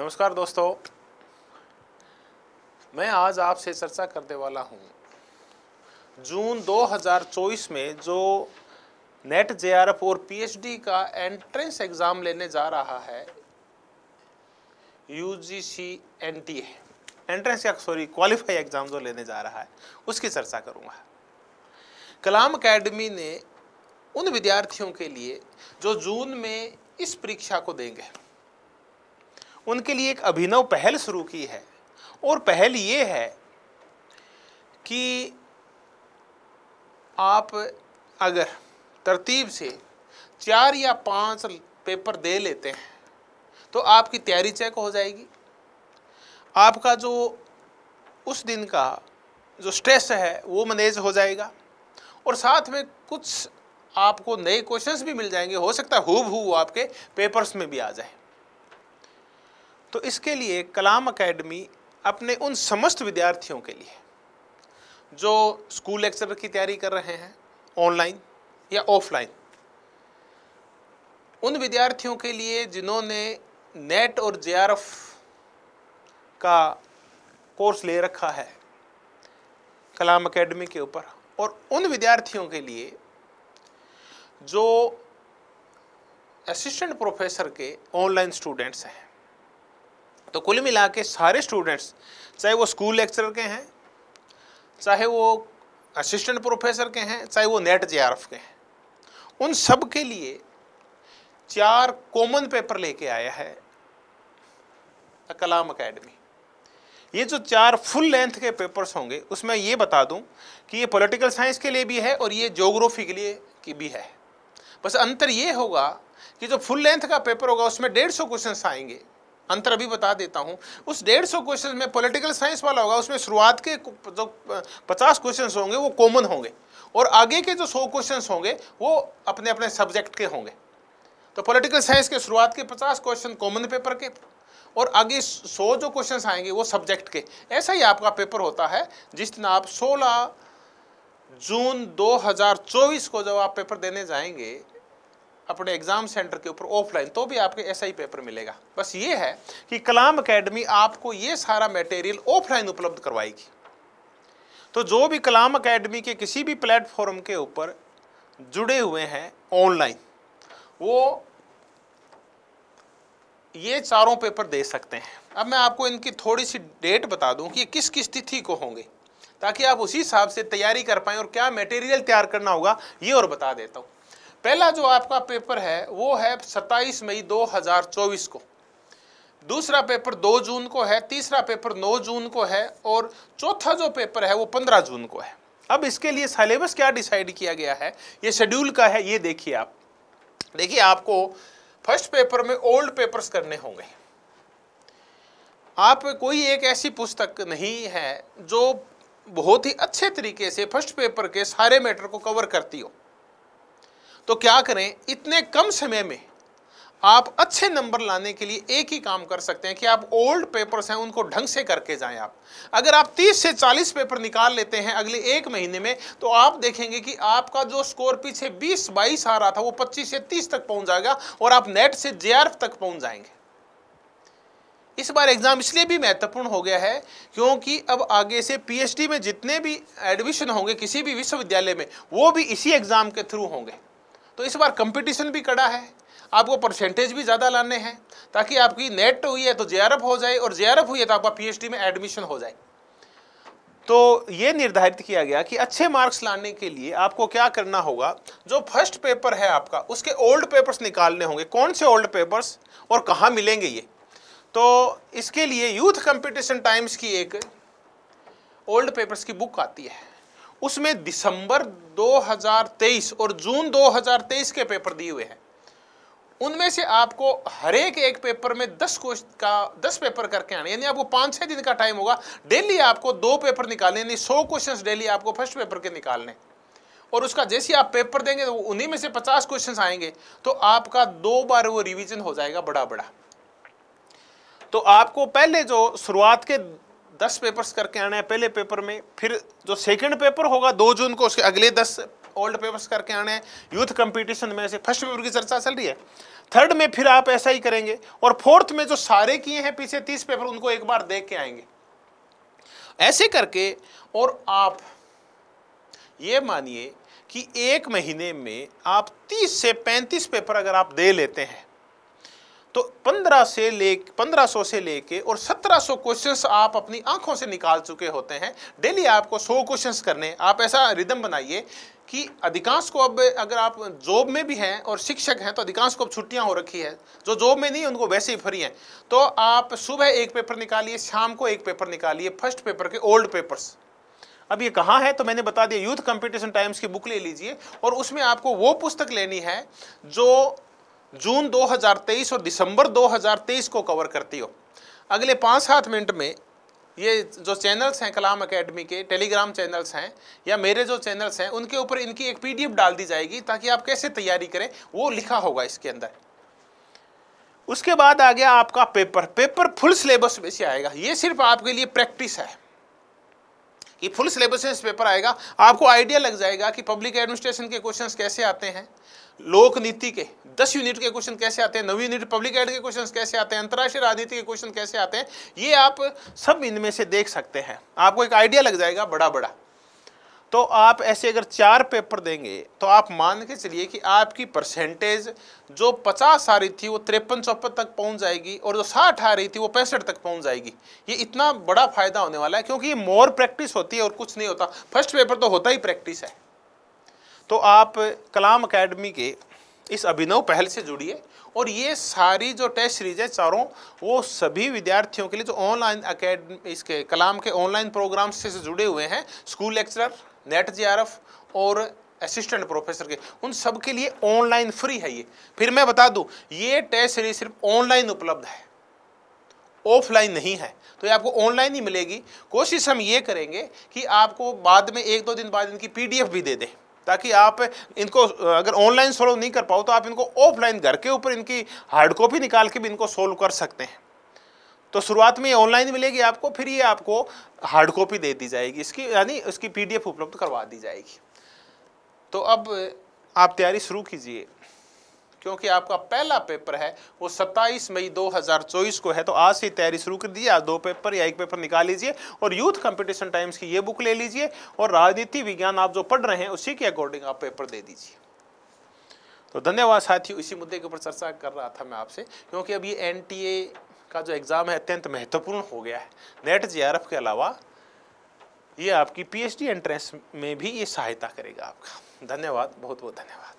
नमस्कार दोस्तों मैं आज आपसे चर्चा करने वाला हूं जून 2024 में जो नेट जे और पीएचडी का एंट्रेंस एग्ज़ाम लेने जा रहा है U G C N T entrance या सॉरी क्वालिफाई एग्ज़ाम जो लेने जा रहा है उसकी चर्चा करूंगा कलाम एकेडमी ने उन विद्यार्थियों के लिए जो जून में इस परीक्षा को देंगे उनके लिए एक अभिनव पहल शुरू की है और पहल ये है कि आप अगर तरतीब से चार या पांच पेपर दे लेते हैं तो आपकी तैयारी चेक हो जाएगी आपका जो उस दिन का जो स्ट्रेस है वो मैनेज हो जाएगा और साथ में कुछ आपको नए क्वेश्चंस भी मिल जाएंगे हो सकता है हु आपके पेपर्स में भी आ जाए तो इसके लिए कलाम अकेडमी अपने उन समस्त विद्यार्थियों के लिए जो स्कूल लेक्चर की तैयारी कर रहे हैं ऑनलाइन या ऑफलाइन उन विद्यार्थियों के लिए जिन्होंने नेट और जे का कोर्स ले रखा है कलाम अकेडमी के ऊपर और उन विद्यार्थियों के लिए जो असिस्टेंट प्रोफेसर के ऑनलाइन स्टूडेंट्स हैं तो कुल मिला के सारे स्टूडेंट्स चाहे वो स्कूल लेक्चरर के हैं चाहे वो असिस्टेंट प्रोफेसर के हैं चाहे वो नेट जे के हैं उन सब के लिए चार कॉमन पेपर लेके आया है कलाम अकेडमी ये जो चार फुल लेंथ के पेपर्स होंगे उसमें ये बता दूं कि ये पॉलिटिकल साइंस के लिए भी है और ये जोग्राफी के लिए की भी है बस अंतर ये होगा कि जो फुल लेंथ का पेपर होगा उसमें डेढ़ सौ क्वेश्चन आएंगे अंतर अभी बता देता हूँ उस डेढ़ सौ क्वेश्चन में पॉलिटिकल साइंस वाला होगा उसमें शुरुआत के जो पचास क्वेश्चन होंगे वो कॉमन होंगे और आगे के जो सौ क्वेश्चन होंगे वो अपने अपने सब्जेक्ट के होंगे तो पॉलिटिकल साइंस के शुरुआत के पचास क्वेश्चन कॉमन पेपर के और आगे सौ जो क्वेश्चन आएंगे वो सब्जेक्ट के ऐसा ही आपका पेपर होता है जिस दिन आप सोलह जून 2024 को जब आप पेपर देने जाएंगे अपने एग्जाम सेंटर के ऊपर ऑफलाइन तो भी आपके ऐसा ही पेपर मिलेगा बस ये है कि कलाम अकेडमी आपको ये सारा मटेरियल ऑफलाइन उपलब्ध करवाएगी तो जो भी कलाम अकेडमी के किसी भी प्लेटफॉर्म के ऊपर जुड़े हुए हैं ऑनलाइन वो ये चारों पेपर दे सकते हैं अब मैं आपको इनकी थोड़ी सी डेट बता दूँ कि किस किस तिथि को होंगे ताकि आप उसी हिसाब से तैयारी कर पाएँ और क्या मटेरियल तैयार करना होगा ये और बता देता हूँ पहला जो आपका पेपर है वो है 27 मई 2024 को दूसरा पेपर 2 जून को है तीसरा पेपर 9 जून को है और चौथा जो पेपर है वो 15 जून को है अब इसके लिए सिलेबस क्या डिसाइड किया गया है ये शेड्यूल का है ये देखिए आप देखिए आपको फर्स्ट पेपर में ओल्ड पेपर्स करने होंगे आप कोई एक ऐसी पुस्तक नहीं है जो बहुत ही अच्छे तरीके से फर्स्ट पेपर के सारे मैटर को कवर करती हो तो क्या करें इतने कम समय में आप अच्छे नंबर लाने के लिए एक ही काम कर सकते हैं कि आप ओल्ड पेपर्स हैं उनको ढंग से करके जाएं आप अगर आप 30 से 40 पेपर निकाल लेते हैं अगले एक महीने में तो आप देखेंगे कि आपका जो स्कोर पीछे 20 22 आ रहा था वो 25 से 30 तक पहुंच जाएगा और आप नेट से जे तक पहुंच जाएंगे इस बार एग्ज़ाम इसलिए भी महत्वपूर्ण हो गया है क्योंकि अब आगे से पी में जितने भी एडमिशन होंगे किसी भी विश्वविद्यालय में वो भी इसी एग्ज़ाम के थ्रू होंगे तो इस बार कंपटीशन भी कड़ा है आपको परसेंटेज भी ज़्यादा लाने हैं ताकि आपकी नेट हुई है तो जे हो जाए और जे हुई है तो आपका पी में एडमिशन हो जाए तो ये निर्धारित किया गया कि अच्छे मार्क्स लाने के लिए आपको क्या करना होगा जो फर्स्ट पेपर है आपका उसके ओल्ड पेपर्स निकालने होंगे कौन से ओल्ड पेपर्स और कहाँ मिलेंगे ये तो इसके लिए यूथ कंपटीशन टाइम्स की एक ओल्ड पेपर्स की बुक आती है उसमें दिसंबर 2023 और जून 2023 के पेपर दिए हुए हैं उनमें से आपको हर एक एक पेपर में दस क्वेश्चन का दस पेपर करके आने यानी आपको पाँच छः दिन का टाइम होगा डेली आपको दो पेपर निकालने यानी सौ क्वेश्चन डेली आपको फर्स्ट पेपर के निकालने और उसका जैसे आप पेपर देंगे तो उन्हीं में से पचास क्वेश्चन आएंगे तो आपका दो बार वो रिविजन हो जाएगा बड़ा बड़ा तो आपको पहले जो शुरुआत के दस पेपर्स करके आना है पहले पेपर में फिर जो सेकंड पेपर होगा दो जून को उसके अगले दस ओल्ड पेपर्स करके आने हैं यूथ कंपटीशन में से फर्स्ट पेपर की चर्चा चल रही है थर्ड में फिर आप ऐसा ही करेंगे और फोर्थ में जो सारे किए हैं पीछे तीस पेपर उनको एक बार देख के आएंगे ऐसे करके और आप ये मानिए कि एक महीने में आप तीस से पैंतीस पेपर अगर आप दे लेते हैं तो 15 से ले 1500 से लेके और 1700 क्वेश्चंस आप अपनी आंखों से निकाल चुके होते हैं डेली आपको 100 क्वेश्चंस करने आप ऐसा रिदम बनाइए कि अधिकांश को अब अगर आप जॉब में भी हैं और शिक्षक हैं तो अधिकांश को अब छुट्टियां हो रखी है जो जॉब में नहीं उनको वैसे ही फ्री हैं तो आप सुबह एक पेपर निकालिए शाम को एक पेपर निकालिए फर्स्ट पेपर के ओल्ड पेपर्स अब ये कहाँ है तो मैंने बता दिया यूथ कंपटीशन टाइम्स की बुक ले लीजिए और उसमें आपको वो पुस्तक लेनी है जो जून 2023 और दिसंबर 2023 को कवर करती हो अगले पाँच सात मिनट में ये जो चैनल्स हैं कलाम एकेडमी के टेलीग्राम चैनल्स हैं या मेरे जो चैनल्स हैं उनके ऊपर इनकी एक पीडीएफ डाल दी जाएगी ताकि आप कैसे तैयारी करें वो लिखा होगा इसके अंदर उसके बाद आ गया आपका पेपर पेपर फुल सिलेबस में से आएगा ये सिर्फ आपके लिए प्रैक्टिस है कि फुल सिलेबस में पेपर आएगा आपको आइडिया लग जाएगा कि पब्लिक एडमिनिस्ट्रेशन के क्वेश्चंस कैसे आते हैं लोक नीति के दस यूनिट के क्वेश्चन कैसे आते हैं नवी यूनिट पब्लिक एड के क्वेश्चन कैसे आते हैं अंतर्राष्ट्रीय राजनीति के क्वेश्चन कैसे आते हैं ये आप सब इनमें से देख सकते हैं आपको एक आइडिया लग जाएगा बड़ा बड़ा तो आप ऐसे अगर चार पेपर देंगे तो आप मान के चलिए कि आपकी परसेंटेज जो पचास आ रही थी वो तिरपन चौपन तक पहुंच जाएगी और जो साठ आ रही थी वो पैंसठ तक पहुंच जाएगी ये इतना बड़ा फायदा होने वाला है क्योंकि ये मोर प्रैक्टिस होती है और कुछ नहीं होता फर्स्ट पेपर तो होता ही प्रैक्टिस है तो आप कलाम अकेडमी के इस अभिनव पहल से जुड़िए और ये सारी जो टेस्ट सीरीज है चारों वो सभी विद्यार्थियों के लिए जो ऑनलाइन अकेडमी इसके कलाम के ऑनलाइन प्रोग्राम से जुड़े हुए हैं स्कूल लेक्चरर नेट जे और असिस्टेंट प्रोफेसर के उन सब के लिए ऑनलाइन फ्री है ये फिर मैं बता दूं ये टेस्ट सीरीज सिर्फ ऑनलाइन उपलब्ध है ऑफलाइन नहीं है तो ये आपको ऑनलाइन ही मिलेगी कोशिश हम ये करेंगे कि आपको बाद में एक दो दिन बाद इनकी पीडीएफ भी दे दें ताकि आप इनको अगर ऑनलाइन सोल्व नहीं कर पाओ तो आप इनको ऑफलाइन घर के ऊपर इनकी हार्ड कॉपी निकाल के भी इनको सोल्व कर सकते हैं तो शुरुआत में ये ऑनलाइन मिलेगी आपको फिर ये आपको हार्ड कॉपी दे दी जाएगी इसकी यानी उसकी पीडीएफ उपलब्ध करवा दी जाएगी तो अब आप तैयारी शुरू कीजिए क्योंकि आपका पहला पेपर है वो 27 मई 2024 को है तो आज से तैयारी शुरू कर दीजिए आज दो पेपर या एक पेपर निकाल लीजिए और यूथ कंपटीशन टाइम्स की ये बुक ले लीजिए और राजनीति विज्ञान आप जो पढ़ रहे हैं उसी के अकॉर्डिंग आप पेपर दे दीजिए तो धन्यवाद साथियों इसी मुद्दे के ऊपर चर्चा कर रहा था मैं आपसे क्योंकि अब ये एन का जो एग्ज़ाम है अत्यंत महत्वपूर्ण हो गया है नेट जे के अलावा ये आपकी पी एंट्रेंस में भी ये सहायता करेगा आपका धन्यवाद बहुत बहुत धन्यवाद